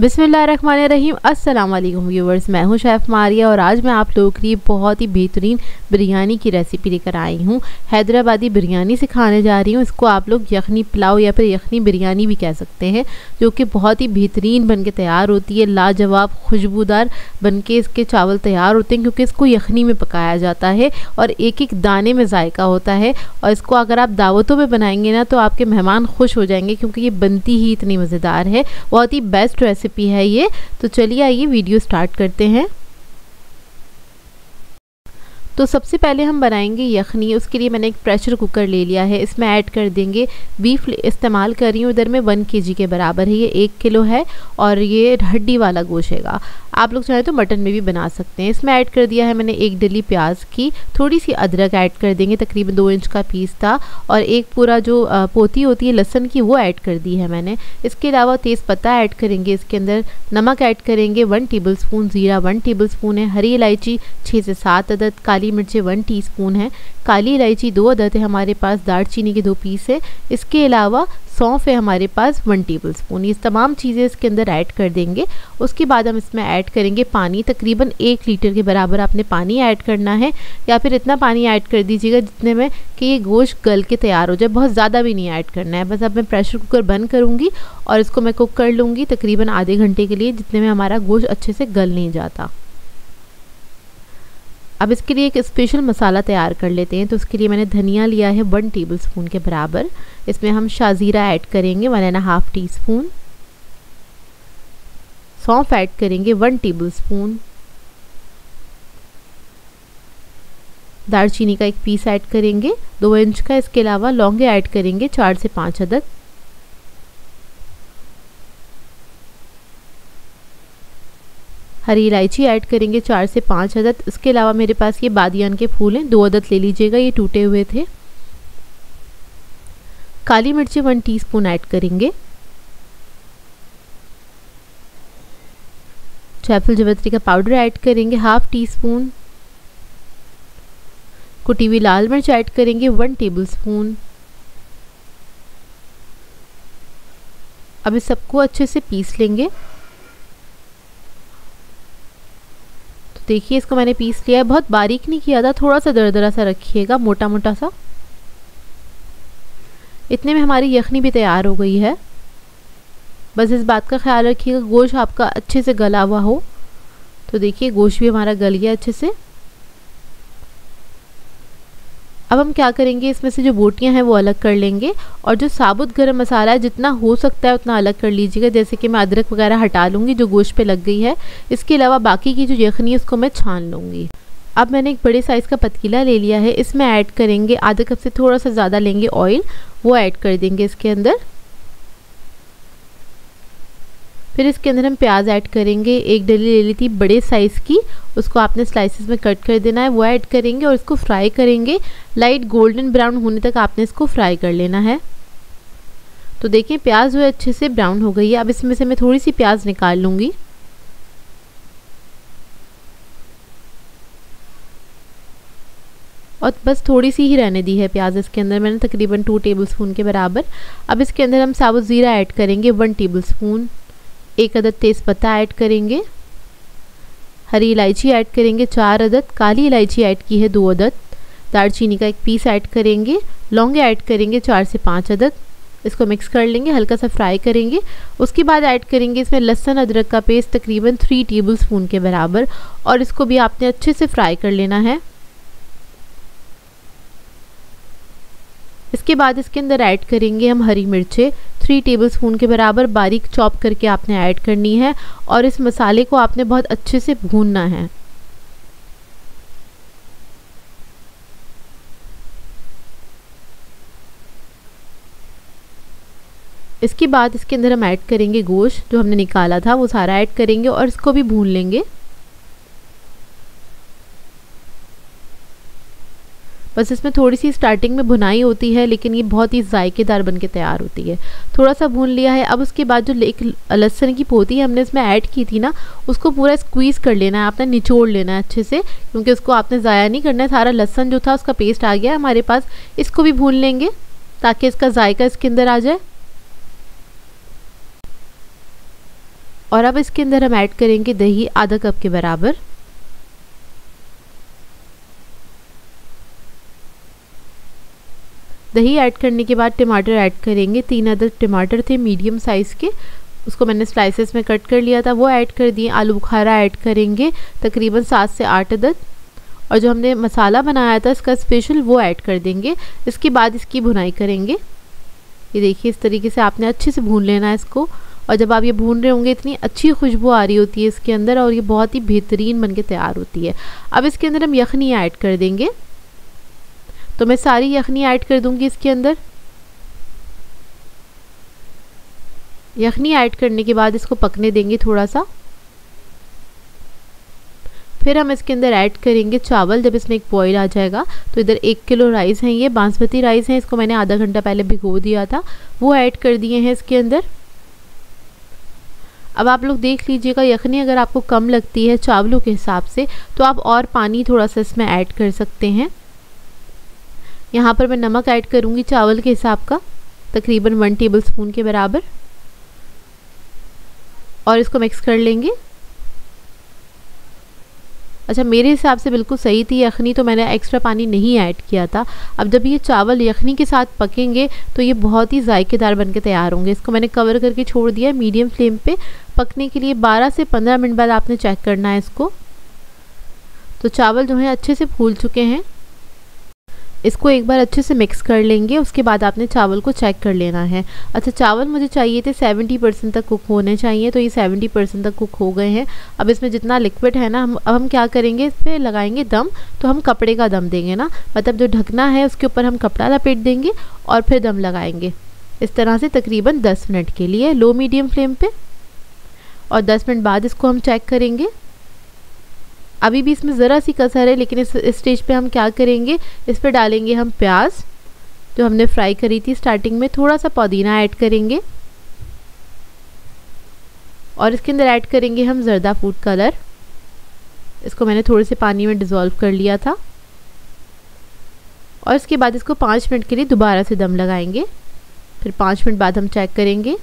बिसमीम अस्सलाम वालेकुम व्यूवर्स मैं हूं शेफ़ मारिया और आज मैं आप लोगों के लिए बहुत ही बेहतरीन बिरयानी की रेसिपी लेकर आई हूं हैदराबादी बिरयानी सिखाने जा रही हूं इसको आप लोग यखनी पुलाव या फिर यखनी बिरयानी भी कह सकते हैं जो कि बहुत ही बेहतरीन बन के तैयार होती है लाजवाब खुशबूदार बन के इसके चावल तैयार होते हैं क्योंकि इसको यखनी में पकाया जाता है और एक एक दाने में जायका होता है और इसको अगर आप दावतों में बनाएंगे ना तो आपके मेहमान खुश हो जाएंगे क्योंकि ये बनती ही इतनी मज़ेदार है बहुत ही बेस्ट रेसिपी रेसिपी है ये तो चलिए आइए वीडियो स्टार्ट करते हैं तो सबसे पहले हम बनाएंगे यखनी उसके लिए मैंने एक प्रेशर कुकर ले लिया है इसमें ऐड कर देंगे बीफ इस्तेमाल कर रही हूँ इधर में वन के के बराबर है ये एक किलो है और ये हड्डी वाला गोश्त है आप लोग चाहें तो मटन में भी बना सकते हैं इसमें ऐड कर दिया है मैंने एक डली प्याज की थोड़ी सी अदरक ऐड कर देंगे तकरीबन दो इंच का पीस था और एक पूरा जो पोती होती है लहसन की वो ऐड कर दी है मैंने इसके अलावा तेज़ पत्ता ऐड करेंगे इसके अंदर नमक ऐड करेंगे वन टेबल स्पून ज़ीरा वन टेबल स्पून है हरी इलायची छः से सात अदद काली मिर्चें वन टी स्पून है काली इलायची दो अदद है हमारे पास दालचीनी के दो पीस है इसके अलावा सौंफ है हमारे पास वन टेबल स्पून ये तमाम चीज़ें इसके अंदर ऐड कर देंगे उसके बाद हम इसमें ऐड ऐड करेंगे पानी तकरीबन एक लीटर के बराबर आपने पानी ऐड करना है या फिर इतना पानी ऐड कर दीजिएगा जितने में कि ये गोश्त गल के तैयार हो जाए बहुत ज़्यादा भी नहीं ऐड करना है बस अब मैं प्रेशर कुकर बंद करूँगी और इसको मैं कुक कर लूँगी तकरीबन आधे घंटे के लिए जितने में हमारा गोश्त अच्छे से गल नहीं जाता अब इसके लिए एक स्पेशल मसाला तैयार कर लेते हैं तो उसके लिए मैंने धनिया लिया है वन टेबल स्पून के बराबर इसमें हम शाजीरा ऐड करेंगे one and half teaspoon सौंफ ऐड करेंगे वन टेबल स्पून दालचीनी का एक पीस ऐड करेंगे दो इंच का इसके अलावा लौंगे ऐड करेंगे चार से पाँच अदद हरी इलायची ऐड करेंगे चार से पाँच अदद इसके अलावा मेरे पास ये बादियान के फूल हैं दो अदद ले लीजिएगा ये टूटे हुए थे काली मिर्ची वन टीस्पून ऐड करेंगे जायफल जवत्री का पाउडर ऐड करेंगे हाफ टी स्पून कुटी हुई लाल मिर्च ऐड करेंगे वन टेबल स्पून अब इस सबको अच्छे से पीस लेंगे तो देखिए इसको मैंने पीस लिया है बहुत बारीक नहीं किया था थोड़ा सा दरदरा सा रखिएगा मोटा मोटा सा इतने में हमारी यखनी भी तैयार हो गई है बस इस बात का ख्याल रखिएगा गोश्त आपका अच्छे से गला हुआ हो तो देखिए गोश्त भी हमारा गल गया अच्छे से अब हम क्या करेंगे इसमें से जो बोटियां हैं वो अलग कर लेंगे और जो साबुत गरम मसाला है जितना हो सकता है उतना अलग कर लीजिएगा जैसे कि मैं अदरक वगैरह हटा लूँगी जो गोश्त पे लग गई है इसके अलावा बाकी की जो यखनी है उसको मैं छान लूँगी अब मैंने एक बड़े साइज़ का पतीला ले लिया है इसमें ऐड करेंगे आधे कप से थोड़ा सा ज़्यादा लेंगे ऑयल वो ऐड कर देंगे इसके अंदर फिर इसके अंदर हम प्याज ऐड करेंगे एक डली ले ली थी बड़े साइज़ की उसको आपने स्लाइसेस में कट कर देना है वो ऐड करेंगे और इसको फ्राई करेंगे लाइट गोल्डन ब्राउन होने तक आपने इसको फ्राई कर लेना है तो देखिए प्याज वो अच्छे से ब्राउन हो गई है अब इसमें से मैं थोड़ी सी प्याज निकाल लूँगी और बस थोड़ी सी ही रहने दी है प्याज इसके अंदर मैंने तकरीबन टू टेबलस्पून के बराबर अब इसके अंदर हम साबुत ज़ीरा ऐड करेंगे वन टेबलस्पून एक अदद तेज़पत्ता ऐड करेंगे हरी इलायची ऐड करेंगे चार अदद काली इलायची ऐड की है दो अदद दालचीनी का एक पीस ऐड करेंगे लौंगे ऐड करेंगे चार से पाँच अदद इसको मिक्स कर लेंगे हल्का सा फ्राई करेंगे उसके बाद ऐड करेंगे इसमें लहसन अदरक का पेस्ट तकरीबन थ्री टेबल स्पून के बराबर और इसको भी आपने अच्छे से फ्राई कर लेना है इसके बाद इसके अंदर ऐड करेंगे हम हरी मिर्चें थ्री टेबलस्पून के बराबर बारीक चॉप करके आपने ऐड करनी है और इस मसाले को आपने बहुत अच्छे से भूनना है इसके बाद इसके अंदर हम ऐड करेंगे गोश्त जो हमने निकाला था वो सारा ऐड करेंगे और इसको भी भून लेंगे बस इसमें थोड़ी सी स्टार्टिंग में भुनाई होती है लेकिन ये बहुत ही जायकेदार बन के तैयार होती है थोड़ा सा भून लिया है अब उसके बाद जो एक लहसन की पोती हमने इसमें ऐड की थी ना उसको पूरा स्क्वीज़ कर लेना है आपने निचोड़ लेना है अच्छे से क्योंकि उसको आपने ज़ाया नहीं करना है सारा लहसन जो था उसका पेस्ट आ गया हमारे पास इसको भी भून लेंगे ताकि इसका जायका इसके अंदर आ जाए और अब इसके अंदर हम ऐड करेंगे दही आधा कप के बराबर दही ऐड करने के बाद टमाटर ऐड करेंगे तीन अदर टमाटर थे मीडियम साइज़ के उसको मैंने स्लाइसेस में कट कर लिया था वो ऐड कर दिए आलू बुखारा ऐड करेंगे तकरीबन सात से आठ अदद और जो हमने मसाला बनाया था इसका स्पेशल वो ऐड कर देंगे इसके बाद इसकी भुनाई करेंगे ये देखिए इस तरीके से आपने अच्छे से भून लेना है इसको और जब आप ये भून रहे होंगे इतनी अच्छी खुशबू आ रही होती है इसके अंदर और ये बहुत ही बेहतरीन बन तैयार होती है अब इसके अंदर हम यखनी ऐड कर देंगे तो मैं सारी यखनी ऐड कर दूँगी इसके अंदर यखनी ऐड करने के बाद इसको पकने देंगे थोड़ा सा फिर हम इसके अंदर ऐड करेंगे चावल जब इसमें एक बॉईल आ जाएगा तो इधर एक किलो राइस हैं ये बासमती राइस हैं इसको मैंने आधा घंटा पहले भिगो दिया था वो ऐड कर दिए हैं इसके अंदर अब आप लोग देख लीजिएगा यखनी अगर आपको कम लगती है चावलों के हिसाब से तो आप और पानी थोड़ा सा इसमें ऐड कर सकते हैं यहाँ पर मैं नमक ऐड करूँगी चावल के हिसाब का तकरीबन वन टेबल स्पून के बराबर और इसको मिक्स कर लेंगे अच्छा मेरे हिसाब से बिल्कुल सही थी यखनी तो मैंने एक्स्ट्रा पानी नहीं ऐड किया था अब जब ये चावल यखनी के साथ पकेंगे तो ये बहुत ही जायकेदार बन के तैयार होंगे इसको मैंने कवर करके छोड़ दिया मीडियम फ्लेम पे पकने के लिए 12 से 15 मिनट बाद आपने चेक करना है इसको तो चावल जो है अच्छे से फूल चुके हैं इसको एक बार अच्छे से मिक्स कर लेंगे उसके बाद आपने चावल को चेक कर लेना है अच्छा चावल मुझे चाहिए थे 70 परसेंट तक कुक होने चाहिए तो ये 70 परसेंट तक कुक हो गए हैं अब इसमें जितना लिक्विड है ना हम अब हम क्या करेंगे इस पर लगाएंगे दम तो हम कपड़े का दम देंगे ना मतलब जो ढकना है उसके ऊपर हम कपड़ा लपेट देंगे और फिर दम लगाएंगे इस तरह से तकरीबन दस मिनट के लिए लो मीडियम फ्लेम पर और दस मिनट बाद इसको हम चेक करेंगे अभी भी इसमें ज़रा सी कसर है लेकिन इस स्टेज पे हम क्या करेंगे इस पर डालेंगे हम प्याज जो हमने फ्राई करी थी स्टार्टिंग में थोड़ा सा पुदीना ऐड करेंगे और इसके अंदर ऐड करेंगे हम जर्दा फूड कलर इसको मैंने थोड़े से पानी में डिज़ोल्व कर लिया था और इसके बाद इसको पाँच मिनट के लिए दोबारा से दम लगाएंगे फिर पाँच मिनट बाद हम चेक करेंगे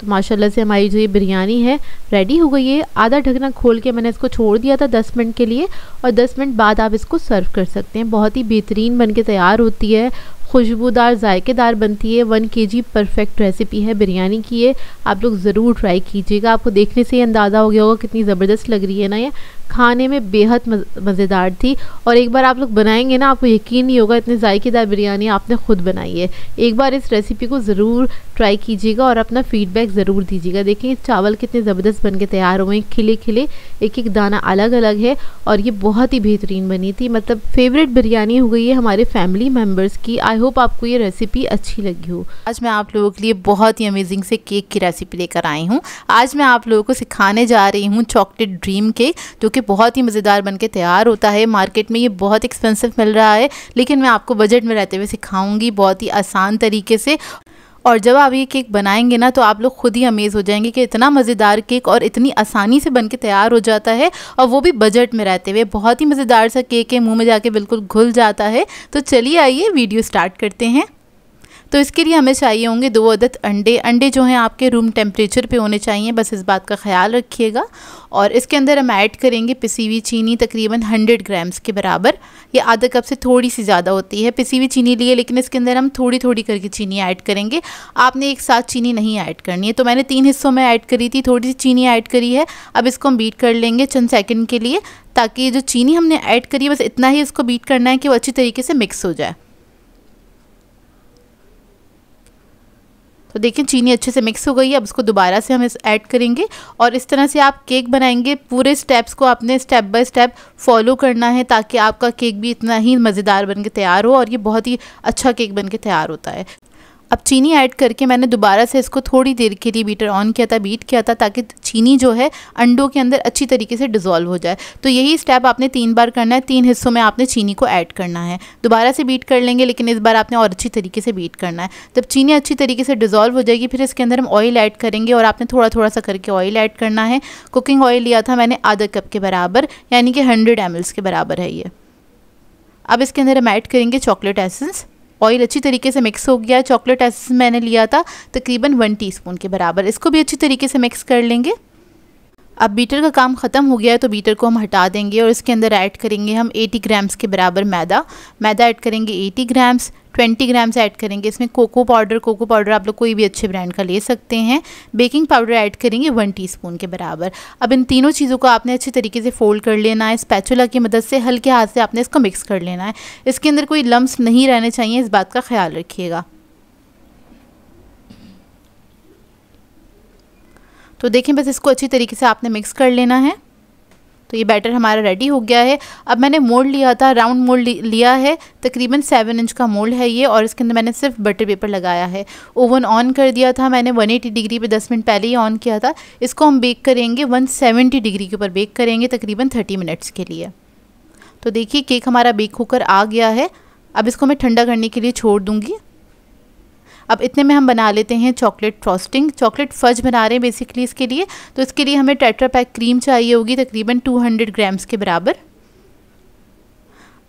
तो माशाल्लाह से हमारी जो ये बिरयानी है रेडी हो गई है आधा ढकना खोल के मैंने इसको छोड़ दिया था 10 मिनट के लिए और 10 मिनट बाद आप इसको सर्व कर सकते हैं बहुत ही बेहतरीन बन के तैयार होती है खुशबूदार जायकेदार बनती है वन के जी परफेक्ट रेसिपी है बिरयानी की ये आप लोग ज़रूर ट्राई कीजिएगा आपको देखने से ही अंदाज़ा हो गया होगा कितनी ज़बरदस्त लग रही है ना ये खाने में बेहद मज़ेदार थी और एक बार आप लोग बनाएंगे ना आपको यकीन नहीं होगा इतने ज़ायकेदार बिरयानी आपने ख़ुद बनाई है एक बार इस रेसिपी को ज़रूर ट्राई कीजिएगा और अपना फीडबैक ज़रूर दीजिएगा देखिए चावल कितने ज़बरदस्त बन के तैयार हुए हैं खिले खिले एक एक दाना अलग अलग है और ये बहुत ही बेहतरीन बनी थी मतलब फेवरेट बिरयानी हो गई है हमारे फैमिली मेम्बर्स की आई होप आपको ये रेसिपी अच्छी लगी हो आज मैं आप लोगों के लिए बहुत ही अमेजिंग से केक की रेसिपी लेकर आई हूँ आज मैं आप लोगों को सिखाने जा रही हूँ चॉकलेट ड्रीम केक जो कि बहुत ही मज़ेदार बन के तैयार होता है मार्केट में ये बहुत एक्सपेंसिव मिल रहा है लेकिन मैं आपको बजट में रहते हुए सिखाऊंगी बहुत ही आसान तरीके से और जब आप ये केक बनाएंगे ना तो आप लोग खुद ही अमेज़ हो जाएंगे कि इतना मज़ेदार केक और इतनी आसानी से बन के तैयार हो जाता है और वो भी बजट में रहते हुए बहुत ही मज़ेदार सा केक है मुंह में जाके बिल्कुल घुल जाता है तो चलिए आइए वीडियो स्टार्ट करते हैं तो इसके लिए हमें चाहिए होंगे दो अदद अंडे अंडे जो हैं आपके रूम टेम्परेचर पे होने चाहिए बस इस बात का ख्याल रखिएगा और इसके अंदर हम ऐड करेंगे पिसी हुई चीनी तकरीबन हंड्रेड ग्राम्स के बराबर ये आधा कप से थोड़ी सी ज़्यादा होती है पिसी हुई चीनी लिए लेकिन इसके अंदर हम थोड़ी थोड़ी करके चीनी ऐड करेंगे आपने एक साथ चीनी नहीं ऐड करनी है तो मैंने तीन हिस्सों में ऐड करी थी थोड़ी सी चीनी ऐड करी है अब इसको हम बीट कर लेंगे चंद सेकेंड के लिए ताकि जो चीनी हमने ऐड करी है बस इतना ही इसको बीट करना है कि वो अच्छी तरीके से मिक्स हो जाए तो देखिए चीनी अच्छे से मिक्स हो गई है अब इसको दोबारा से हम इस ऐड करेंगे और इस तरह से आप केक बनाएंगे पूरे स्टेप्स को आपने स्टेप बाय स्टेप फॉलो करना है ताकि आपका केक भी इतना ही मज़ेदार बन के तैयार हो और ये बहुत ही अच्छा केक बन के तैयार होता है अब चीनी ऐड करके मैंने दोबारा से इसको थोड़ी देर के लिए बीटर ऑन किया था बीट किया था ताकि चीनी जो है अंडों के अंदर अच्छी तरीके से डिज़ोल्व हो जाए तो यही स्टेप आपने तीन बार करना है तीन हिस्सों में आपने चीनी को ऐड करना है दोबारा से बीट कर लेंगे लेकिन इस बार आपने और अच्छी तरीके से बीट करना है जब चीनी अच्छी तरीके से डिज़ोल्व हो जाएगी फिर इसके अंदर हम ऑयल ऐड करेंगे और आपने थोड़ा थोड़ा सा करके ऑयल ऐड करना है कुकिंग ऑयल लिया था मैंने आधा कप के बराबर यानी कि हंड्रेड एम के बराबर है ये अब इसके अंदर हम ऐड करेंगे चॉकलेट एसेंस ऑयल अच्छी तरीके से मिक्स हो गया है चॉकलेट एसेंस मैंने लिया था तकरीबन वन टीस्पून के बराबर इसको भी अच्छी तरीके से मिक्स कर लेंगे अब बीटर का काम ख़त्म हो गया है तो बीटर को हम हटा देंगे और इसके अंदर ऐड करेंगे हम 80 ग्राम्स के बराबर मैदा मैदा ऐड करेंगे 80 ग्राम्स ट्वेंटी ग्राम्स ऐड करेंगे इसमें कोको पाउडर कोको पाउडर आप लोग कोई भी अच्छे ब्रांड का ले सकते हैं बेकिंग पाउडर ऐड करेंगे वन टीस्पून के बराबर अब इन तीनों चीज़ों को आपने अच्छे तरीके से फोल्ड कर लेना है स्पैचुला की मदद से हल्के हाथ से आपने इसको मिक्स कर लेना है इसके अंदर कोई लम्ब नहीं रहने चाहिए इस बात का ख्याल रखिएगा तो देखें बस इसको अच्छी तरीके से आपने मिक्स कर लेना है तो ये बैटर हमारा रेडी हो गया है अब मैंने मोल्ड लिया था राउंड मोल्ड लिया है तकरीबन सेवन इंच का मोल्ड है ये और इसके अंदर मैंने सिर्फ बटर पेपर लगाया है ओवन ऑन कर दिया था मैंने 180 डिग्री पे 10 मिनट पहले ही ऑन किया था इसको हम बेक करेंगे 170 डिग्री के ऊपर बेक करेंगे तकरीबन 30 मिनट्स के लिए तो देखिए केक हमारा बेक होकर आ गया है अब इसको मैं ठंडा करने के लिए छोड़ दूँगी अब इतने में हम बना लेते हैं चॉकलेट फ्रॉस्टिंग चॉकलेट फज बना रहे हैं बेसिकली इसके लिए तो इसके लिए हमें टेट्रा पैक क्रीम चाहिए होगी तकरीबन 200 ग्राम्स के बराबर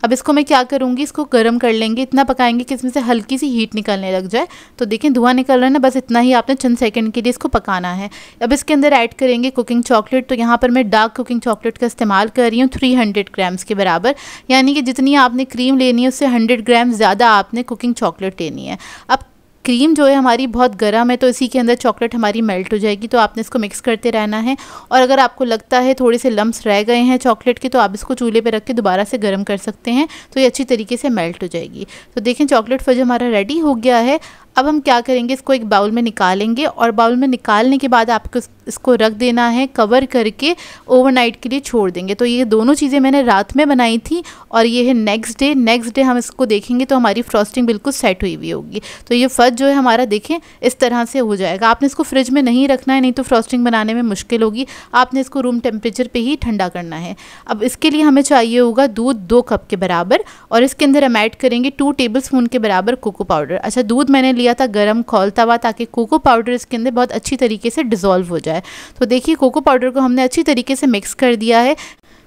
अब इसको मैं क्या करूँगी इसको गर्म कर लेंगे इतना पकाएंगे कि इसमें से हल्की सी हीट निकलने लग जाए तो देखें धुआं निकल रहा है ना बस इतना ही आपने चंद सेकंड के लिए इसको पकाना है अब इसके अंदर ऐड करेंगे कुकिंग चॉकलेट तो यहाँ पर मैं डार्क कुकिंग चॉकलेट का इस्तेमाल कर रही हूँ थ्री हंड्रेड ग्राम्स के बराबर यानी कि जितनी आपने क्रीम लेनी है उससे हंड्रेड ग्राम ज़्यादा आपने कुकिंग चॉकलेट लेनी है अब क्रीम जो है हमारी बहुत गर्म है तो इसी के अंदर चॉकलेट हमारी मेल्ट हो जाएगी तो आपने इसको मिक्स करते रहना है और अगर आपको लगता है थोड़े से लम्ब रह गए हैं चॉकलेट के तो आप इसको चूल्हे पर रख के दोबारा से गर्म कर सकते हैं तो ये अच्छी तरीके से मेल्ट हो जाएगी तो देखें चॉकलेट फज हमारा रेडी हो गया है अब हम क्या करेंगे इसको एक बाउल में निकालेंगे और बाउल में निकालने के बाद आपको इसको रख देना है कवर करके ओवरनाइट के लिए छोड़ देंगे तो ये दोनों चीज़ें मैंने रात में बनाई थी और ये है नेक्स्ट डे नेक्स्ट डे हम इसको देखेंगे तो हमारी फ्रॉस्टिंग बिल्कुल सेट हुई हुई होगी तो ये फर्ज जो है हमारा देखें इस तरह से हो जाएगा आपने इसको फ्रिज में नहीं रखना है नहीं तो फ्रॉस्टिंग बनाने में मुश्किल होगी आपने इसको रूम टेम्परेचर पर ही ठंडा करना है अब इसके लिए हमें चाहिए होगा दूध दो कप के बराबर और इसके अंदर हम ऐड करेंगे टू टेबल के बराबर कोको पाउडर अच्छा दूध मैंने लिया लिया था गर्म खोल तवा ताकि कोको पाउडर इसके अंदर बहुत अच्छी तरीके से डिज़ोल्व हो जाए तो देखिए कोको पाउडर को हमने अच्छी तरीके से मिक्स कर दिया है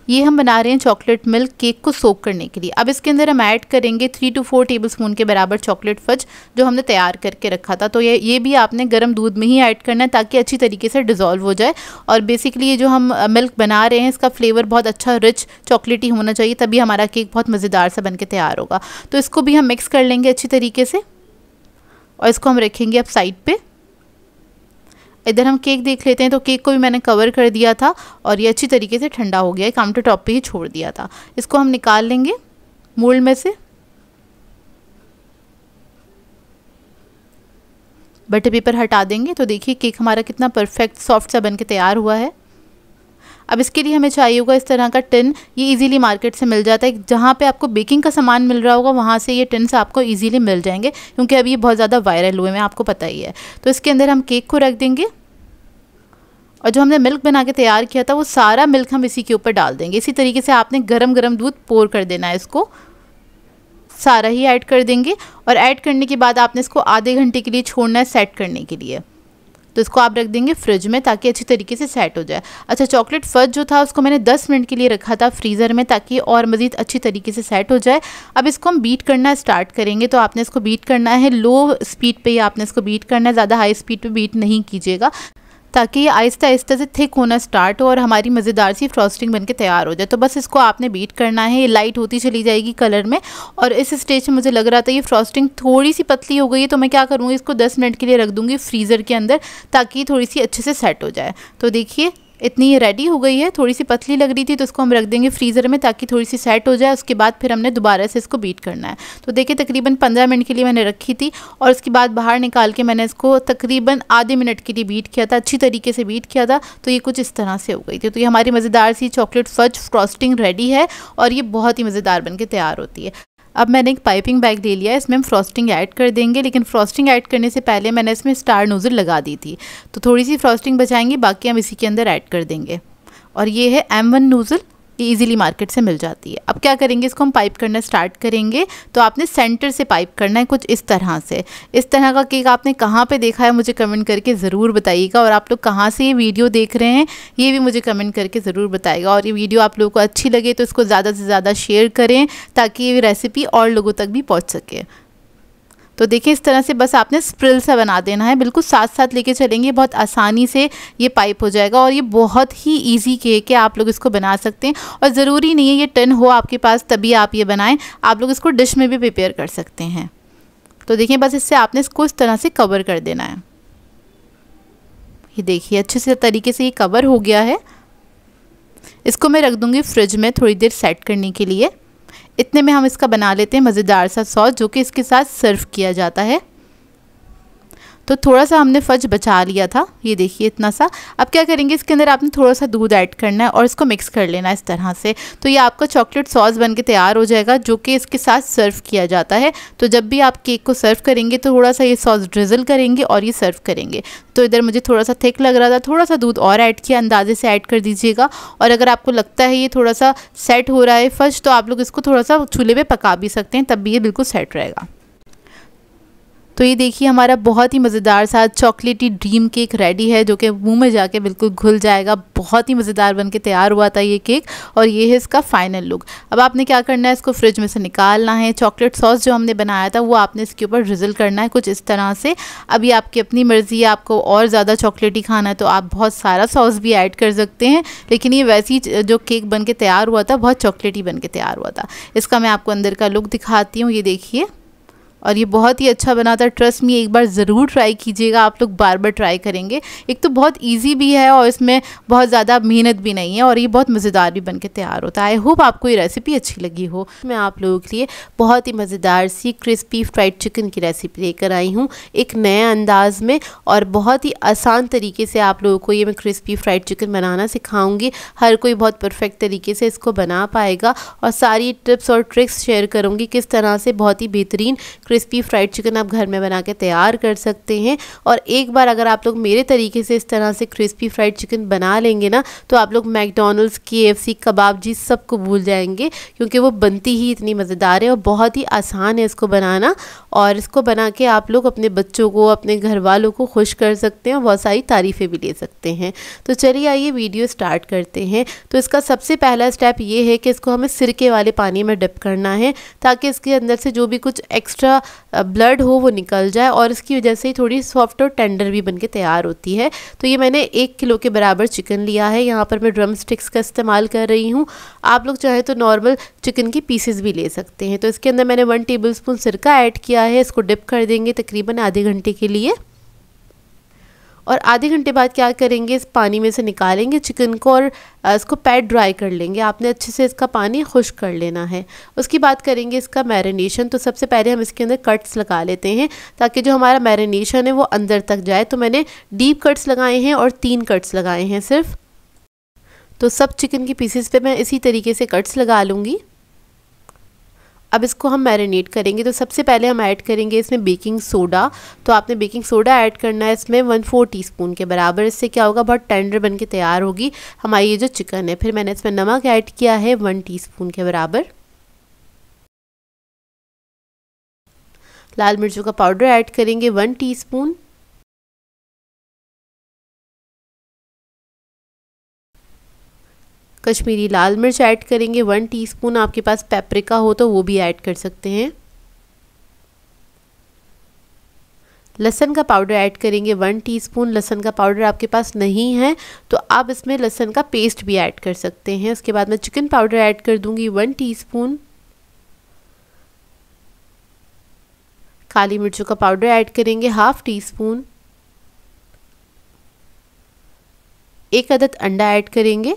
ये हम बना रहे हैं चॉकलेट मिल्क केक को सोक करने के लिए अब इसके अंदर हम ऐड करेंगे three two four tablespoon के बराबर चॉकलेट फज जो हमने तैयार करके रखा था तो ये ये भी आपने गर्म दूध में ही ऐड करना है ताकि अच्छी तरीके से डिज़ोल्व हो जाए और बेसिकली ये जो हम मिल्क बना रहे हैं इसका फ्लेवर बहुत अच्छा रिच चॉकलेटी होना चाहिए तभी हमारा केक बहुत मज़ेदार सा बन तैयार होगा तो इसको भी हम मिक्स कर लेंगे अच्छी तरीके से और इसको हम रखेंगे अब साइड पे इधर हम केक देख लेते हैं तो केक को भी मैंने कवर कर दिया था और ये अच्छी तरीके से ठंडा हो गया है काउंटर टॉप पर ही छोड़ दिया था इसको हम निकाल लेंगे मूल में से बटर पेपर हटा देंगे तो देखिए केक हमारा कितना परफेक्ट सॉफ्ट सा बन के तैयार हुआ है अब इसके लिए हमें चाहिए होगा इस तरह का टिन ये इजीली मार्केट से मिल जाता है जहाँ पे आपको बेकिंग का सामान मिल रहा होगा वहाँ से ये टिन्स आपको इजीली मिल जाएंगे क्योंकि अभी ये बहुत ज़्यादा वायरल हुए हैं आपको पता ही है तो इसके अंदर हम केक को रख देंगे और जो हमने मिल्क बना के तैयार किया था वो सारा मिल्क हम इसी के ऊपर डाल देंगे इसी तरीके से आपने गर्म गर्म दूध पोर कर देना है इसको सारा ही ऐड कर देंगे और ऐड करने के बाद आपने इसको आधे घंटे के लिए छोड़ना है सेट करने के लिए तो इसको आप रख देंगे फ्रिज में ताकि अच्छी तरीके से सेट हो जाए अच्छा चॉकलेट फर्ज जो था उसको मैंने 10 मिनट के लिए रखा था फ्रीज़र में ताकि और मज़ीद अच्छी तरीके से सेट हो जाए अब इसको हम बीट करना स्टार्ट करेंगे तो आपने इसको बीट करना है लो स्पीड पर ही आपने इसको बीट करना है ज़्यादा हाई स्पीड पर बीट नहीं कीजिएगा ताकि ये आहिस्ता आहिस्ता से थिक होना स्टार्ट हो और हमारी मज़ेदार सी फ्रॉस्टिंग बनके तैयार हो जाए तो बस इसको आपने बीट करना है ये लाइट होती चली जाएगी कलर में और इस स्टेज में मुझे लग रहा था ये फ्रॉस्टिंग थोड़ी सी पतली हो गई है तो मैं क्या करूँगी इसको दस मिनट के लिए रख दूँगी फ्रीज़र के अंदर ताकि थोड़ी सी अच्छे से सेट हो जाए तो देखिए इतनी रेडी हो गई है थोड़ी सी पतली लग रही थी तो इसको हम रख देंगे फ्रीज़र में ताकि थोड़ी सी सेट हो जाए उसके बाद फिर हमने दोबारा से इसको बीट करना है तो देखिए तकरीबन पंद्रह मिनट के लिए मैंने रखी थी और उसके बाद बाहर निकाल के मैंने इसको तकरीबन आधे मिनट के लिए बीट किया था अच्छी तरीके से बीट किया था तो ये कुछ इस तरह से हो गई थी तो ये हमारी मज़ेदार सी चॉकलेट फज फ्रॉस्टिंग रेडी है और ये बहुत ही मज़ेदार बन के तैयार होती है अब मैंने एक पाइपिंग बैग ले लिया इसमें हम फ्रॉस्टिंग ऐड कर देंगे लेकिन फ्रॉस्टिंग ऐड करने से पहले मैंने इसमें स्टार नोज़ल लगा दी थी तो थोड़ी सी फ्रॉस्टिंग बचाएंगे बाकी हम इसी के अंदर ऐड कर देंगे और ये है एम वन नोज़ल ये इजीली मार्केट से मिल जाती है अब क्या करेंगे इसको हम पाइप करना स्टार्ट करेंगे तो आपने सेंटर से पाइप करना है कुछ इस तरह से इस तरह का केक आपने कहाँ पे देखा है मुझे कमेंट करके ज़रूर बताइएगा और आप लोग कहाँ से ये वीडियो देख रहे हैं ये भी मुझे कमेंट करके ज़रूर बताएगा और ये वीडियो आप लोगों को अच्छी लगे तो इसको ज़्यादा से ज़्यादा शेयर करें ताकि ये रेसिपी और लोगों तक भी पहुँच सके तो देखिए इस तरह से बस आपने स्प्रिल सा बना देना है बिल्कुल साथ साथ लेके चलेंगे बहुत आसानी से ये पाइप हो जाएगा और ये बहुत ही ईजी के है आप लोग इसको बना सकते हैं और ज़रूरी नहीं है ये टन हो आपके पास तभी आप ये बनाएं आप लोग इसको डिश में भी प्रिपेयर कर सकते हैं तो देखिए बस इससे आपने इसको इस तरह से कवर कर देना है ये देखिए अच्छे से तरीके से ये कवर हो गया है इसको मैं रख दूँगी फ्रिज में थोड़ी देर सेट करने के लिए इतने में हम इसका बना लेते हैं मज़ेदार सा सॉस जो कि इसके साथ सर्व किया जाता है तो थोड़ा सा हमने फज बचा लिया था ये देखिए इतना सा अब क्या करेंगे इसके अंदर आपने थोड़ा सा दूध ऐड करना है और इसको मिक्स कर लेना इस तरह से तो ये आपका चॉकलेट सॉस बन के तैयार हो जाएगा जो कि इसके साथ सर्व किया जाता है तो जब भी आप केक को सर्व करेंगे तो थोड़ा सा ये सॉस ड्रिजल करेंगे और ये सर्व करेंगे तो इधर मुझे थोड़ा सा थिक लग रहा था थोड़ा सा दूध और ऐड किया अंदाजे से ऐड कर दीजिएगा और अगर आपको लगता है ये थोड़ा सा सेट हो रहा है फ़ज तो आप लोग इसको थोड़ा सा चूल्हे पे पका भी सकते हैं तब भी ये बिल्कुल सेट रहेगा तो ये देखिए हमारा बहुत ही मज़ेदार सा चॉकलेटी ड्रीम केक रेडी है जो कि मुंह में जाके बिल्कुल घुल जाएगा बहुत ही मज़ेदार बन के तैयार हुआ था ये केक और ये है इसका फाइनल लुक अब आपने क्या करना है इसको फ्रिज में से निकालना है चॉकलेट सॉस जो हमने बनाया था वो आपने इसके ऊपर रिजल करना है कुछ इस तरह से अभी आपकी अपनी मर्ज़ी है आपको और ज़्यादा चॉकलेटी खाना है तो आप बहुत सारा सॉस भी ऐड कर सकते हैं लेकिन ये वैसी जो केक बन के तैयार हुआ था बहुत चॉकलेटी बन के तैयार हुआ था इसका मैं आपको अंदर का लुक दिखाती हूँ ये देखिए और ये बहुत ही अच्छा बनाता है ट्रस्ट मी एक बार ज़रूर ट्राई कीजिएगा आप लोग बार बार ट्राई करेंगे एक तो बहुत ईजी भी है और इसमें बहुत ज़्यादा मेहनत भी नहीं है और ये बहुत मज़ेदार भी बन के तैयार होता है आई होप आपको ये रेसिपी अच्छी लगी हो मैं आप लोगों के लिए बहुत ही मज़ेदार सी क्रिस्पी फ्राइड चिकन की रेसिपी लेकर आई हूँ एक नए अंदाज में और बहुत ही आसान तरीके से आप लोगों को ये मैं क्रिस्पी फ्राइड चिकन बनाना सिखाऊँगी हर कोई बहुत परफेक्ट तरीके से इसको बना पाएगा और सारी टिप्स और ट्रिक्स शेयर करूँगी किस तरह से बहुत ही बेहतरीन क्रिस्पी फ्राइड चिकन आप घर में बना के तैयार कर सकते हैं और एक बार अगर आप लोग मेरे तरीके से इस तरह से क्रिस्पी फ्राइड चिकन बना लेंगे ना तो आप लोग मैकडोनल्ड्स के एफ कबाब जी सब को भूल जाएंगे क्योंकि वो बनती ही इतनी मज़ेदार है और बहुत ही आसान है इसको बनाना और इसको बना के आप लोग अपने बच्चों को अपने घर वालों को खुश कर सकते हैं और बहुत सारी तारीफ़ें भी ले सकते हैं तो चलिए आइए वीडियो स्टार्ट करते हैं तो इसका सबसे पहला स्टेप ये है कि इसको हमें सिरके वाले पानी में डिप करना है ताकि इसके अंदर से जो भी कुछ एक्स्ट्रा ब्लड हो वो निकल जाए और इसकी वजह से ही थोड़ी सॉफ्ट और टेंडर भी बन के तैयार होती है तो ये मैंने एक किलो के बराबर चिकन लिया है यहाँ पर मैं ड्रम स्टिक्स का इस्तेमाल कर रही हूँ आप लोग चाहे तो नॉर्मल चिकन के पीसेस भी ले सकते हैं तो इसके अंदर मैंने वन टेबलस्पून सिरका ऐड किया है इसको डिप कर देंगे तकरीबन आधे घंटे के लिए और आधे घंटे बाद क्या करेंगे इस पानी में से निकालेंगे चिकन को और इसको पैड ड्राई कर लेंगे आपने अच्छे से इसका पानी खुश कर लेना है उसकी बात करेंगे इसका मैरिनेशन तो सबसे पहले हम इसके अंदर कट्स लगा लेते हैं ताकि जो हमारा मैरिनेशन है वो अंदर तक जाए तो मैंने डीप कट्स लगाए हैं और तीन कट्स लगाए हैं सिर्फ तो सब चिकन के पीसेस पे मैं इसी तरीके से कट्स लगा लूँगी अब इसको हम मैरिनेट करेंगे तो सबसे पहले हम ऐड करेंगे इसमें बेकिंग सोडा तो आपने बेकिंग सोडा ऐड करना है इसमें वन फोर टी के बराबर इससे क्या होगा बहुत टेंडर बन के तैयार होगी हमारी ये जो चिकन है फिर मैंने इसमें नमक ऐड किया है वन टी के बराबर लाल मिर्चों का पाउडर ऐड करेंगे वन टीस्पून कश्मीरी लाल मिर्च ऐड करेंगे वन टीस्पून आपके पास पेपरिका हो तो वो भी ऐड कर सकते हैं लहसन का पाउडर ऐड करेंगे वन टीस्पून लहसन का पाउडर आपके पास नहीं है तो आप इसमें लहसन का पेस्ट भी ऐड कर सकते हैं उसके बाद मैं चिकन पाउडर ऐड कर दूंगी वन टीस्पून काली मिर्चों का पाउडर ऐड करेंगे हाफ टी स्पून एक अदद अंडा ऐड करेंगे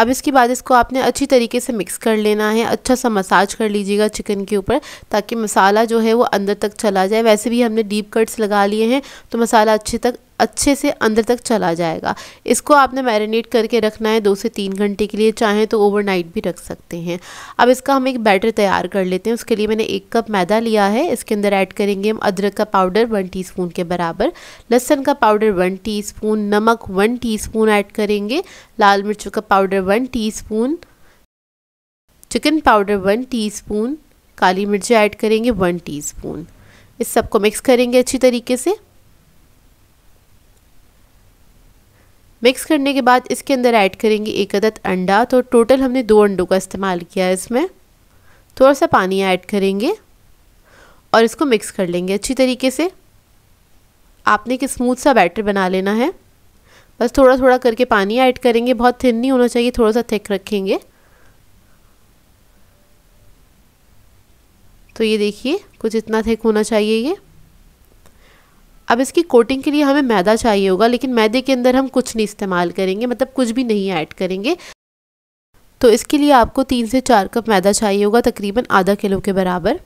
अब इसके बाद इसको आपने अच्छी तरीके से मिक्स कर लेना है अच्छा सा मसाज कर लीजिएगा चिकन के ऊपर ताकि मसाला जो है वो अंदर तक चला जाए वैसे भी हमने डीप कट्स लगा लिए हैं तो मसाला अच्छे तक अच्छे से अंदर तक चला जाएगा इसको आपने मैरिनेट करके रखना है दो से तीन घंटे के लिए चाहें तो ओवरनाइट भी रख सकते हैं अब इसका हम एक बैटर तैयार कर लेते हैं उसके लिए मैंने एक कप मैदा लिया है इसके अंदर ऐड करेंगे हम अदरक का पाउडर वन टी के बराबर लहसन का पाउडर वन टी नमक वन टी ऐड करेंगे लाल मिर्चों का powder one tea chicken powder one tea काली मिर्ची ऐड करेंगे वन टीस्पून इस सबको मिक्स करेंगे अच्छी तरीके से मिक्स करने के बाद इसके अंदर ऐड करेंगे एक अदद अंडा तो टोटल हमने दो अंडों का इस्तेमाल किया है इसमें थोड़ा सा पानी ऐड करेंगे और इसको मिक्स कर लेंगे अच्छी तरीके से आपने एक स्मूथ सा बैटर बना लेना है बस थोड़ा थोड़ा करके पानी ऐड करेंगे बहुत थिन नहीं होना चाहिए थोड़ा सा थिक रखेंगे तो ये देखिए कुछ इतना थिक होना चाहिए ये अब इसकी कोटिंग के लिए हमें मैदा चाहिए होगा लेकिन मैदे के अंदर हम कुछ नहीं इस्तेमाल करेंगे मतलब कुछ भी नहीं ऐड करेंगे तो इसके लिए आपको तीन से चार कप मैदा चाहिए होगा तकरीबन आधा किलो के बराबर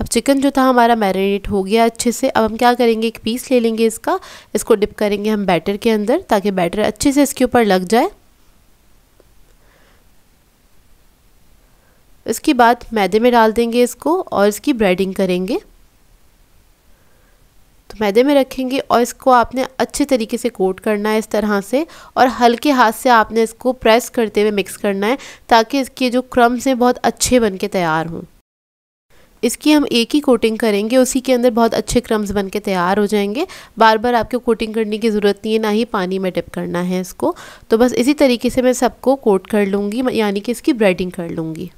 अब चिकन जो था हमारा मैरिनेट हो गया अच्छे से अब हम क्या करेंगे एक पीस ले लेंगे इसका इसको डिप करेंगे हम बैटर के अंदर ताकि बैटर अच्छे से इसके ऊपर लग जाए इसके बाद मैदे में डाल देंगे इसको और इसकी ब्रेडिंग करेंगे तो मैदे में रखेंगे और इसको आपने अच्छे तरीके से कोट करना है इस तरह से और हल्के हाथ से आपने इसको प्रेस करते हुए मिक्स करना है ताकि इसके जो क्रम्स हैं बहुत अच्छे बन के तैयार हों इसकी हम एक ही कोटिंग करेंगे उसी के अंदर बहुत अच्छे क्रम्स बन के तैयार हो जाएंगे बार बार आपको कोटिंग करने की ज़रूरत नहीं है ना ही पानी में डिप करना है इसको तो बस इसी तरीके से मैं सबको कोट कर लूँगी यानी कि इसकी ब्रेडिंग कर लूँगी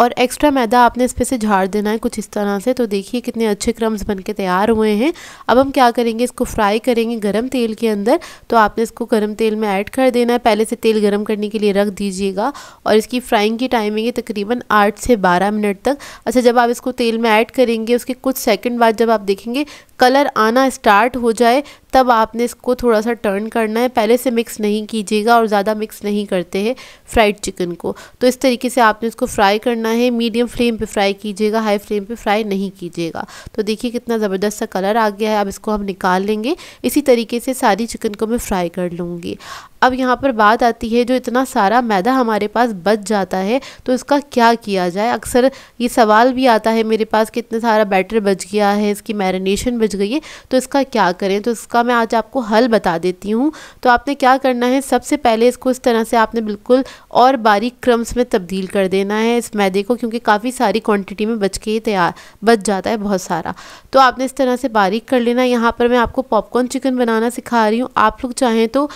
और एक्स्ट्रा मैदा आपने इस पर से झाड़ देना है कुछ इस तरह से तो देखिए कितने अच्छे क्रम्स बन के तैयार हुए हैं अब हम क्या करेंगे इसको फ्राई करेंगे गर्म तेल के अंदर तो आपने इसको गर्म तेल में ऐड कर देना है पहले से तेल गर्म करने के लिए रख दीजिएगा और इसकी फ्राइंग की टाइमिंग है तकरीबन आठ से बारह मिनट तक अच्छा जब आप इसको तेल में ऐड करेंगे उसके कुछ सेकेंड बाद जब आप देखेंगे कलर आना स्टार्ट हो जाए तब आपने इसको थोड़ा सा टर्न करना है पहले से मिक्स नहीं कीजिएगा और ज़्यादा मिक्स नहीं करते हैं फ्राइड चिकन को तो इस तरीके से आपने इसको फ्राई करना है मीडियम फ्लेम पे फ्राई कीजिएगा हाई फ्लेम पे फ्राई नहीं कीजिएगा तो देखिए कितना ज़बरदस्त सा कलर आ गया है अब इसको हम निकाल लेंगे इसी तरीके से सारी चिकन को मैं फ्राई कर लूँगी अब यहाँ पर बात आती है जो इतना सारा मैदा हमारे पास बच जाता है तो इसका क्या किया जाए अक्सर ये सवाल भी आता है मेरे पास कि इतना सारा बैटर बच गया है इसकी मैरिनेशन बच गई है तो इसका क्या करें तो इसका मैं आज आपको हल बता देती हूँ तो आपने क्या करना है सबसे पहले इसको इस तरह से आपने बिल्कुल और बारीक क्रम्स में तब्दील कर देना है इस मैदे को क्योंकि काफ़ी सारी क्वान्टिटी में बच के तैयार बच जाता है बहुत सारा तो आपने इस तरह से बारीक कर लेना यहाँ पर मैं आपको पॉपकॉर्न चिकन बनाना सिखा रही हूँ आप लोग चाहें तो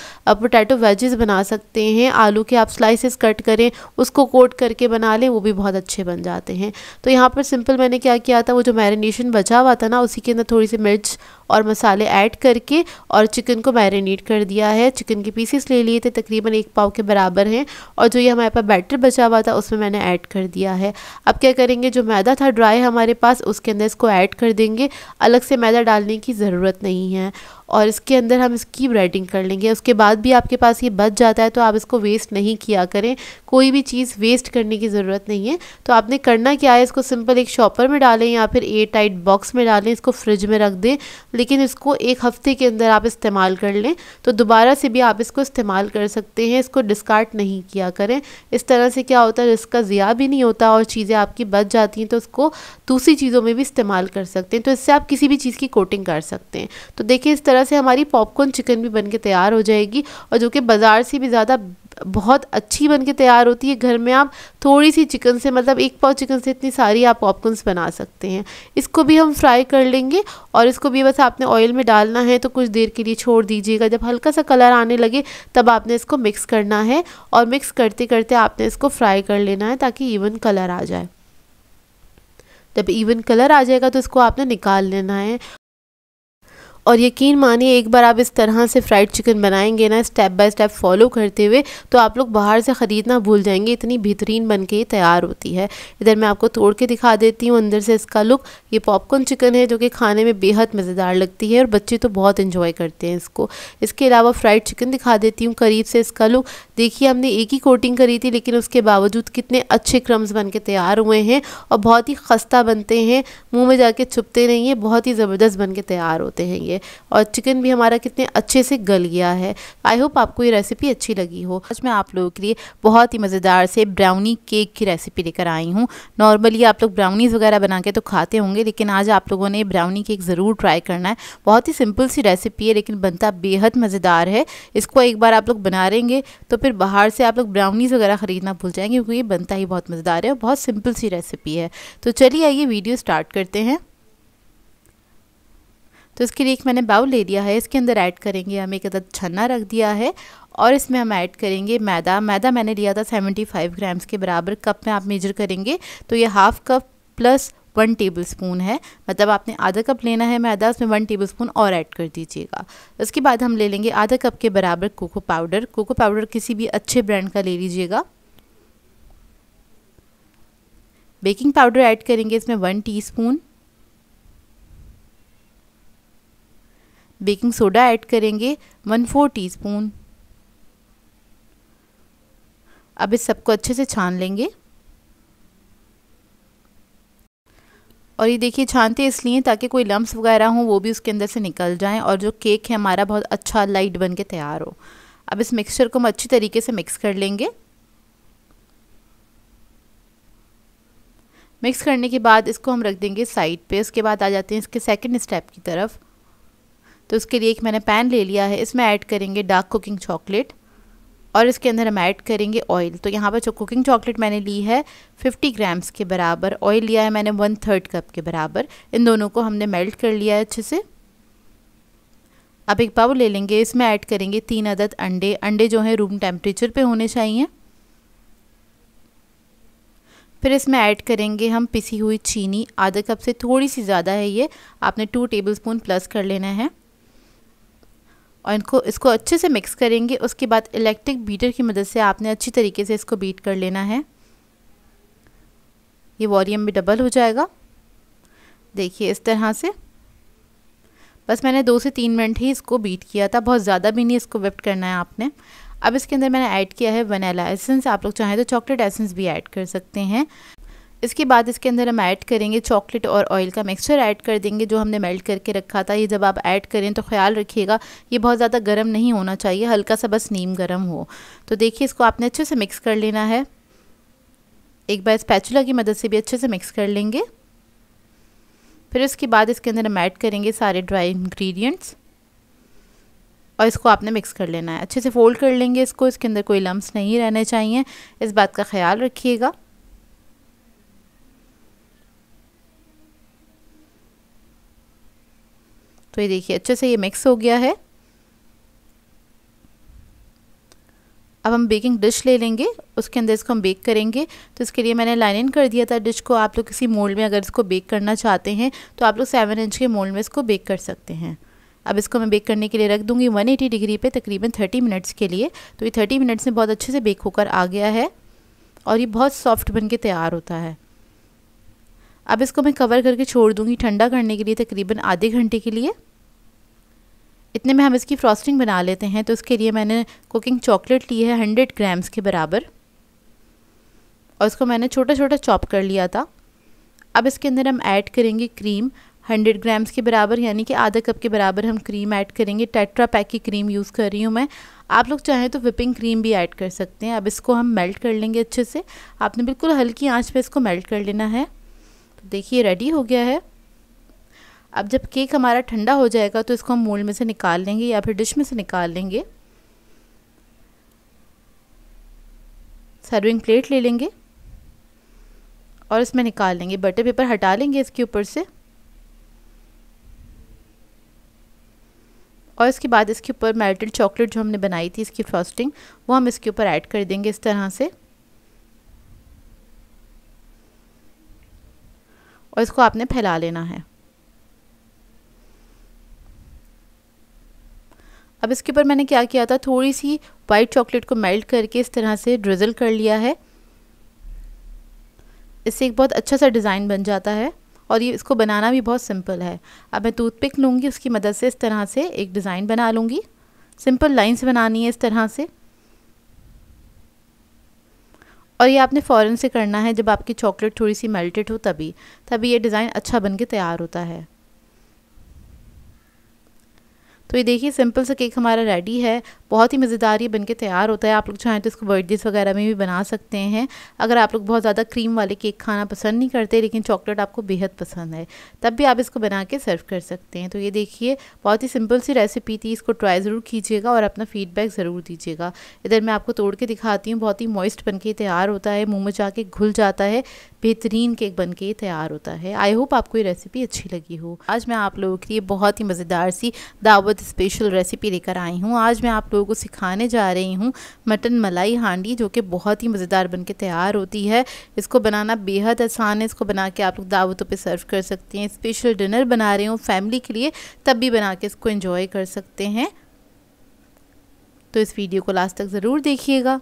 पोटैटो पोटैटो वेजेस बना सकते हैं आलू के आप स्लाइसेस कट करें उसको कोट करके बना लें वो भी बहुत अच्छे बन जाते हैं तो यहाँ पर सिंपल मैंने क्या किया था वो जो मैरिनेशन बचा हुआ था ना उसी के अंदर थोड़ी सी मिर्च और मसाले ऐड करके और चिकन को मैरिनेट कर दिया है चिकन के पीसेस ले लिए थे तकरीबन एक पाव के बराबर हैं और जो ये हमारे पास बैटर बचा हुआ था उसमें मैंने ऐड कर दिया है अब क्या करेंगे जो मैदा था ड्राई हमारे पास उसके अंदर इसको ऐड कर देंगे अलग से मैदा डालने की ज़रूरत नहीं है और इसके अंदर हम इसकी ब्रेडिंग कर लेंगे उसके बाद भी आपके पास ये बच जाता है तो आप इसको वेस्ट नहीं किया करें कोई भी चीज़ वेस्ट करने की ज़रूरत नहीं है तो आपने करना क्या है इसको सिंपल एक शॉपर में डालें या फिर एयर टाइट बॉक्स में डालें इसको फ्रिज में रख दें लेकिन इसको एक हफ्ते के अंदर आप इस्तेमाल कर लें तो दोबारा से भी आप इसको इस्तेमाल कर सकते हैं इसको डिस्कार्ड नहीं किया करें इस तरह से क्या होता है इसका ज़िया भी नहीं होता और चीज़ें आपकी बच जाती हैं तो उसको दूसरी चीज़ों में भी इस्तेमाल कर सकते हैं तो इससे आप किसी भी चीज़ की कोटिंग कर सकते हैं तो देखिए इस तरह से हमारी पॉपकॉर्न चिकन भी बन के तैयार हो जाएगी और जो कि बाज़ार से भी ज़्यादा बहुत अच्छी बन के तैयार होती है घर में आप थोड़ी सी चिकन से मतलब एक पाव चिकन से इतनी सारी आप पॉपकॉर्नस बना सकते हैं इसको भी हम फ्राई कर लेंगे और इसको भी बस आपने ऑयल में डालना है तो कुछ देर के लिए छोड़ दीजिएगा जब हल्का सा कलर आने लगे तब आपने इसको मिक्स करना है और मिक्स करते करते आपने इसको फ्राई कर लेना है ताकि इवन कलर आ जाए जब इवन कलर आ जाएगा तो इसको आपने निकाल लेना है और यकीन मानिए एक बार आप इस तरह से फ्राइड चिकन बनाएंगे ना स्टेप बाय स्टेप फॉलो करते हुए तो आप लोग बाहर से ख़रीदना भूल जाएंगे इतनी बेहतरीन बन के तैयार होती है इधर मैं आपको तोड़ के दिखा देती हूँ अंदर से इसका लुक ये पॉपकॉर्न चिकन है जो कि खाने में बेहद मज़ेदार लगती है और बच्चे तो बहुत इन्जॉय करते हैं इसको इसके अलावा फ्राइड चिकन दिखा देती हूँ करीब से इसका लुक देखिए हमने एक ही कोटिंग करी थी लेकिन उसके बावजूद कितने अच्छे क्रम्स बन के तैयार हुए हैं और बहुत ही खस्ता बनते हैं मुँह में जाके छुपते नहीं है बहुत ही ज़बरदस्त बन के तैयार होते हैं ये चाहिए और चिकन भी हमारा कितने अच्छे से गल गया है आई होप आपको ये रेसिपी अच्छी लगी हो आज मैं आप लोगों के लिए बहुत ही मज़ेदार से ब्राउनी केक की रेसिपी लेकर आई हूँ नॉर्मली आप लोग ब्राउनीज़ वगैरह बना के तो खाते होंगे लेकिन आज आप लोगों ने ब्राउनी केक ज़रूर ट्राई करना है बहुत ही सिंपल सी रेसिपी है लेकिन बनता बेहद मज़ेदार है इसको एक बार आप लोग बना लेंगे तो फिर बाहर से आप लोग ब्राउनीज़ वगैरह ख़रीदना भूल जाएंगे क्योंकि ये बनता ही बहुत मज़ेदार है और बहुत सिंपल सी रेसिपी है तो चलिए आइए वीडियो स्टार्ट करते हैं तो इसके लिए एक मैंने बाउल ले लिया है इसके अंदर ऐड करेंगे हम एक अदद छन्ना रख दिया है और इसमें हम ऐड करेंगे मैदा मैदा मैंने लिया था 75 ग्राम्स के बराबर कप में आप मेजर करेंगे तो ये half cup plus one tablespoon है मतलब आपने आधा कप लेना है मैदा उसमें वन टेबल स्पून और ऐड कर दीजिएगा उसके बाद हम ले लेंगे आधा कप के बराबर कोको पाउडर कोको पाउडर किसी भी अच्छे ब्रांड का ले लीजिएगा बेकिंग पाउडर ऐड करेंगे इसमें one teaspoon baking soda add करेंगे वन फोर टी स्पून अब इस सबको अच्छे से छान लेंगे और ये देखिए छानते इसलिए ताकि कोई लम्ब वगैरह हो वो भी उसके अंदर से निकल जाएं और जो केक है हमारा बहुत अच्छा लाइट बन के तैयार हो अब इस मिक्सचर को हम अच्छी तरीके से मिक्स कर लेंगे मिक्स करने के बाद इसको हम रख देंगे साइड पे उसके बाद आ जाते हैं इसके सेकंड स्टेप की तरफ तो उसके लिए एक मैंने पैन ले लिया है इसमें ऐड करेंगे डार्क कुकिंग चॉकलेट और इसके अंदर हम ऐड करेंगे ऑयल तो यहाँ पर जो कुकिंग चॉकलेट मैंने ली है 50 ग्राम्स के बराबर ऑयल लिया है मैंने वन थर्ड कप के बराबर इन दोनों को हमने मेल्ट कर लिया है अच्छे से अब एक बाउल ले लेंगे इसमें ऐड करेंगे तीन अदद अंडे अंडे जो हैं रूम टेम्परेचर पे होने चाहिए फिर इसमें ऐड करेंगे हम पिसी हुई चीनी आधा कप से थोड़ी सी ज़्यादा है ये आपने टू टेबल प्लस कर लेना है और इनको इसको अच्छे से मिक्स करेंगे उसके बाद इलेक्ट्रिक बीटर की मदद से आपने अच्छी तरीके से इसको बीट कर लेना है ये वॉल्यूम भी डबल हो जाएगा देखिए इस तरह से बस मैंने दो से तीन मिनट ही इसको बीट किया था बहुत ज़्यादा भी नहीं इसको विप्ट करना है आपने अब इसके अंदर मैंने ऐड किया है वनीला एसेंस आप लोग चाहें तो चॉकलेट एसेंस भी ऐड कर सकते हैं इसके बाद इसके अंदर हम ऐड करेंगे चॉकलेट और ऑयल का मिक्सचर ऐड कर देंगे जो हमने मेल्ट करके रखा था ये जब आप ऐड करें तो ख्याल रखिएगा ये बहुत ज़्यादा गर्म नहीं होना चाहिए हल्का सा बस नीम गर्म हो तो देखिए इसको आपने अच्छे से मिक्स कर लेना है एक बार स्पैचुला की मदद से भी अच्छे से मिक्स कर लेंगे फिर इसके बाद इसके अंदर हम ऐड करेंगे सारे ड्राई इन्ग्रीडियंट्स और इसको आपने मिक्स कर लेना है अच्छे से फोल्ड कर लेंगे इसको इसके अंदर कोई लम्स नहीं रहने चाहिए इस बात का ख्याल रखिएगा तो ये देखिए अच्छे से ये मिक्स हो गया है अब हम बेकिंग डिश ले लेंगे उसके अंदर इसको हम बेक करेंगे तो इसके लिए मैंने लाइन इन कर दिया था डिश को आप लोग किसी मोल्ड में अगर इसको बेक करना चाहते हैं तो आप लोग सेवन इंच के मोल्ड में इसको बेक कर सकते हैं अब इसको मैं बेक करने के लिए रख दूँगी 180 डिग्री पे तकरीबन 30 मिनट्स के लिए तो ये 30 मिनट्स में बहुत अच्छे से बेक होकर आ गया है और ये बहुत सॉफ्ट बन के तैयार होता है अब इसको मैं कवर करके छोड़ दूँगी ठंडा करने के लिए तकरीबन आधे घंटे के लिए इतने में हम इसकी फ्रॉस्टिंग बना लेते हैं तो उसके लिए मैंने कुकिंग चॉकलेट ली है हंड्रेड ग्राम्स के बराबर और उसको मैंने छोटा छोटा चॉप कर लिया था अब इसके अंदर हम ऐड करेंगे क्रीम हंड्रेड ग्राम्स के बराबर यानी कि आधा कप के बराबर हम क्रीम ऐड करेंगे टेट्रा पैक की क्रीम यूज़ कर रही हूँ मैं आप लोग चाहें तो विपिंग क्रीम भी ऐड कर सकते हैं अब इसको हम मेल्ट कर लेंगे अच्छे से आपने बिल्कुल हल्की आंच पे इसको मेल्ट कर लेना है तो देखिए रेडी हो गया है अब जब केक हमारा ठंडा हो जाएगा तो इसको हम मोल्ड में से निकाल लेंगे या फिर डिश में से निकाल लेंगे सर्विंग प्लेट ले लेंगे और इसमें निकाल लेंगे बटर पेपर हटा लेंगे इसके ऊपर से और इसके बाद इसके ऊपर मेल्टेड चॉकलेट जो हमने बनाई थी इसकी फ्रॉस्टिंग वो हम इसके ऊपर ऐड कर देंगे इस तरह से और इसको आपने फैला लेना है अब इसके ऊपर मैंने क्या किया था थोड़ी सी वाइट चॉकलेट को मेल्ट करके इस तरह से ड्रिजल कर लिया है इससे एक बहुत अच्छा सा डिज़ाइन बन जाता है और ये इसको बनाना भी बहुत सिंपल है अब मैं टूथपिक लूँगी उसकी मदद से इस तरह से एक डिज़ाइन बना लूँगी सिंपल लाइन्स बनानी है इस तरह से और ये आपने फ़ौरन से करना है जब आपकी चॉकलेट थोड़ी सी मेल्टेड हो तभी तभी ये डिज़ाइन अच्छा बन के तैयार होता है तो ये देखिए सिंपल सा केक हमारा रेडी है बहुत ही मज़ेदार ये बन के तैयार होता है आप लोग चाहें तो इसको बर्थडेज वगैरह में भी बना सकते हैं अगर आप लोग बहुत ज़्यादा क्रीम वाले केक खाना पसंद नहीं करते लेकिन चॉकलेट आपको बेहद पसंद है तब भी आप इसको बना के सर्व कर सकते हैं तो ये देखिए बहुत ही सिंपल सी रेसिपी थी इसको ट्राई ज़रूर कीजिएगा और अपना फीडबैक ज़रूर दीजिएगा इधर मैं आपको तोड़ के दिखाती हूँ बहुत ही मॉइस्ट बन के तैयार होता है मुँह में जाके घुल जाता है बेहतरीन केक बन के तैयार होता है आई होप आपको ये रेसिपी अच्छी लगी हो आज मैं आप लोगों के लिए बहुत ही मज़ेदार सी दावत स्पेशल रेसिपी लेकर आई हूँ आज मैं आप लोगों को सिखाने जा रही हूँ मटन मलाई हांडी जो कि बहुत ही मज़ेदार बन के तैयार होती है इसको बनाना बेहद आसान है इसको बना के आप लोग दावतों पे सर्व कर सकते हैं स्पेशल डिनर बना रहे हो फैमिली के लिए तब भी बना के इसको इंजॉय कर सकते हैं तो इस वीडियो को लास्ट तक ज़रूर देखिएगा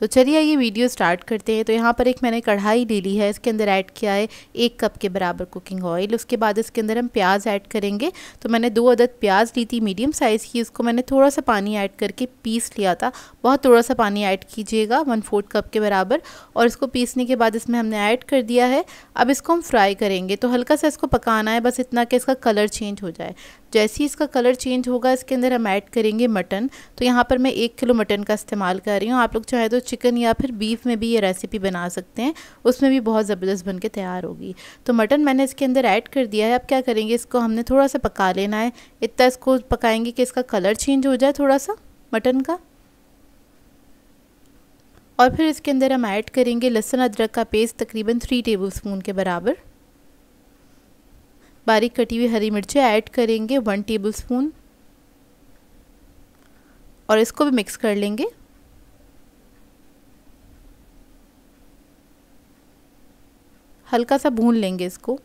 तो चलिए ये वीडियो स्टार्ट करते हैं तो यहाँ पर एक मैंने कढ़ाई ले ली है इसके अंदर ऐड किया है एक कप के बराबर कुकिंग ऑयल उसके बाद इसके अंदर हम प्याज ऐड करेंगे तो मैंने दो अदद प्याज ली थी मीडियम साइज़ की इसको मैंने थोड़ा सा पानी ऐड करके पीस लिया था बहुत थोड़ा सा पानी ऐड कीजिएगा वन फोर्थ कप के बराबर और इसको पीसने के बाद इसमें हमने ऐड कर दिया है अब इसको हम फ्राई करेंगे तो हल्का सा इसको पकाना है बस इतना कि इसका कलर चेंज हो जाए जैसे ही इसका कलर चेंज होगा इसके अंदर हम ऐड करेंगे मटन तो यहाँ पर मैं एक किलो मटन का इस्तेमाल कर रही हूँ आप लोग चाहे तो चिकन या फिर बीफ में भी ये रेसिपी बना सकते हैं उसमें भी बहुत ज़बरदस्त बन के तैयार होगी तो मटन मैंने इसके अंदर ऐड कर दिया है अब क्या करेंगे इसको हमने थोड़ा सा पका लेना है इतना इसको पकाएँगे कि इसका कलर चेंज हो जाए थोड़ा सा मटन का और फिर इसके अंदर हम ऐड करेंगे लहसुन अदरक का पेस्ट तकरीबन थ्री टेबल स्पून के बराबर बारीक कटी हुई हरी मिर्चें ऐड करेंगे वन टेबल स्पून और इसको भी मिक्स कर लेंगे हल्का सा भून लेंगे इसको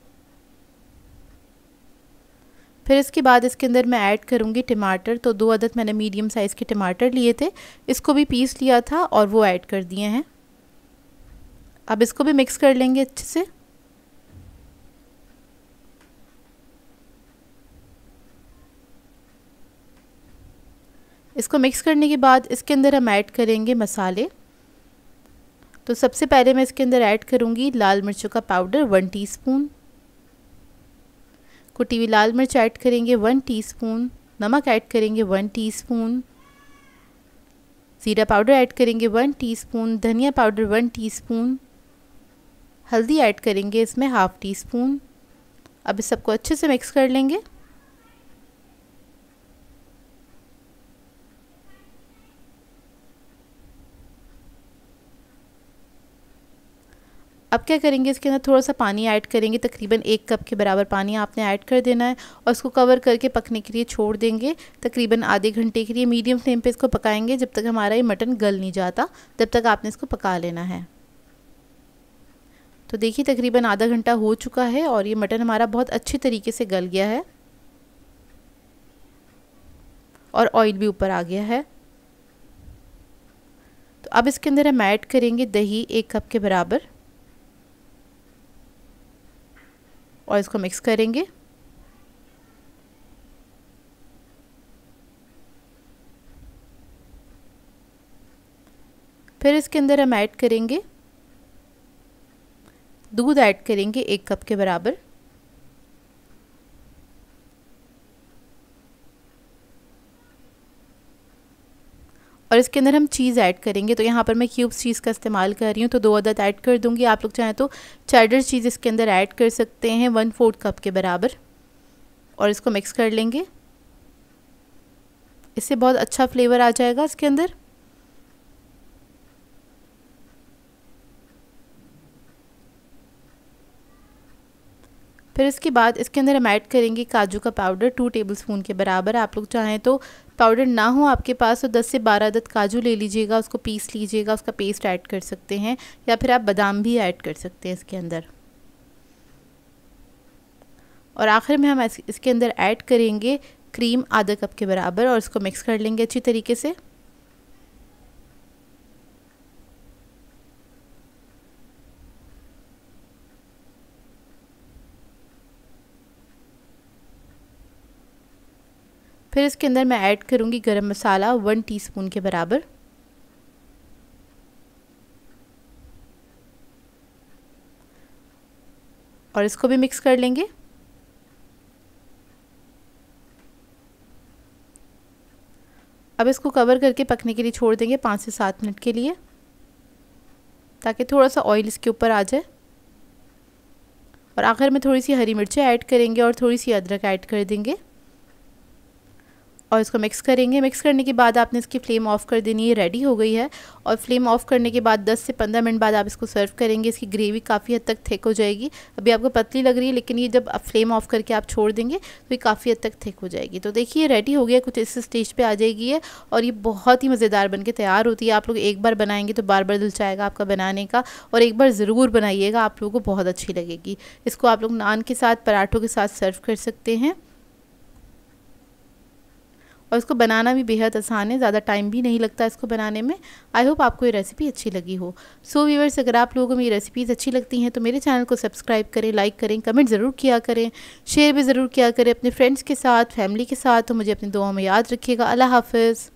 फिर इसके बाद इसके अंदर मैं ऐड करूँगी टमाटर तो दो अदद मैंने मीडियम साइज़ के टमाटर लिए थे इसको भी पीस लिया था और वो ऐड कर दिए हैं अब इसको भी मिक्स कर लेंगे अच्छे से इसको मिक्स करने के बाद इसके अंदर हम ऐड करेंगे मसाले तो सबसे पहले मैं इसके अंदर ऐड करूँगी लाल मिर्चों का पाउडर वन टीस्पून कुटी हुई लाल मिर्च ऐड करेंगे वन टीस्पून नमक ऐड करेंगे वन टीस्पून ज़ीरा पाउडर ऐड करेंगे वन टीस्पून धनिया पाउडर वन टीस्पून हल्दी ऐड करेंगे इसमें हाफ़ टी स्पून अब इस सबको अच्छे से मिक्स कर लेंगे अब क्या करेंगे इसके अंदर थोड़ा सा पानी ऐड करेंगे तकरीबन एक कप के बराबर पानी आपने ऐड कर देना है और इसको कवर करके पकने के लिए छोड़ देंगे तकरीबन आधे घंटे के लिए मीडियम फ्लेम पे इसको पकाएंगे जब तक हमारा ये मटन गल नहीं जाता तब तक आपने इसको पका लेना है तो देखिए तकरीबन आधा घंटा हो चुका है और ये मटन हमारा बहुत अच्छे तरीके से गल गया है और ऑयल भी ऊपर आ गया है तो अब इसके अंदर हम ऐड करेंगे दही एक कप के बराबर और इसको मिक्स करेंगे फिर इसके अंदर हम ऐड करेंगे दूध ऐड करेंगे एक कप के बराबर और इसके अंदर हम चीज़ ऐड करेंगे तो यहाँ पर मैं क्यूब्स चीज़ का इस्तेमाल कर रही हूँ तो दो अदद ऐड कर दूँगी आप लोग चाहें तो चैडर चीज़ इसके अंदर ऐड कर सकते हैं वन फोर्थ कप के बराबर और इसको मिक्स कर लेंगे इससे बहुत अच्छा फ्लेवर आ जाएगा इसके अंदर फिर इसके बाद इसके अंदर हम ऐड करेंगे काजू का पाउडर टू टेबल स्पून के बराबर आप लोग चाहें तो पाउडर ना हो आपके पास तो 10 से 12 अदद काजू ले लीजिएगा उसको पीस लीजिएगा उसका पेस्ट ऐड कर सकते हैं या फिर आप बादाम भी ऐड कर सकते हैं इसके अंदर और आखिर में हम इसके अंदर ऐड करेंगे क्रीम आधा कप के बराबर और इसको मिक्स कर लेंगे अच्छी तरीके से फिर इसके अंदर मैं ऐड करूँगी गरम मसाला वन टीस्पून के बराबर और इसको भी मिक्स कर लेंगे अब इसको कवर करके पकने के लिए छोड़ देंगे पाँच से सात मिनट के लिए ताकि थोड़ा सा ऑयल इसके ऊपर आ जाए और आखिर में थोड़ी सी हरी मिर्चें ऐड करेंगे और थोड़ी सी अदरक ऐड कर देंगे और इसको मिक्स करेंगे मिक्स करने के बाद आपने इसकी फ्लेम ऑफ़ कर देनी है रेडी हो गई है और फ्लेम ऑफ़ करने के बाद 10 से 15 मिनट बाद आप इसको सर्व करेंगे इसकी ग्रेवी काफ़ी हद तक थिक हो जाएगी अभी आपको पतली लग रही है लेकिन ये जब आप फ्लेम ऑफ़ करके आप छोड़ देंगे तो ये काफ़ी हद तक थिक हो जाएगी तो देखिए रेडी हो गया कुछ इस स्टेज पर आ जाएगी है और ये बहुत ही मज़ेदार बन तैयार होती है आप लोग एक बार बनाएंगे तो बार बार दिल चाहेगा आपका बनाने का और एक बार ज़रूर बनाइएगा आप लोगों को बहुत अच्छी लगेगी इसको आप लोग नान के साथ पराठों के साथ सर्व कर सकते हैं और इसको बनाना भी बेहद आसान है ज़्यादा टाइम भी नहीं लगता इसको बनाने में आई होप आपको ये रेसिपी अच्छी लगी हो सो so, व्यूवर्स अगर आप लोगों को मेरी रेसिपीज़ अच्छी लगती हैं तो मेरे चैनल को सब्सक्राइब करें लाइक करें कमेंट ज़रूर किया करें शेयर भी ज़रूर किया करें अपने फ्रेंड्स के साथ फैमिली के साथ तो मुझे अपनी दुआओं में याद रखिएगा अल्लाह हाफिज़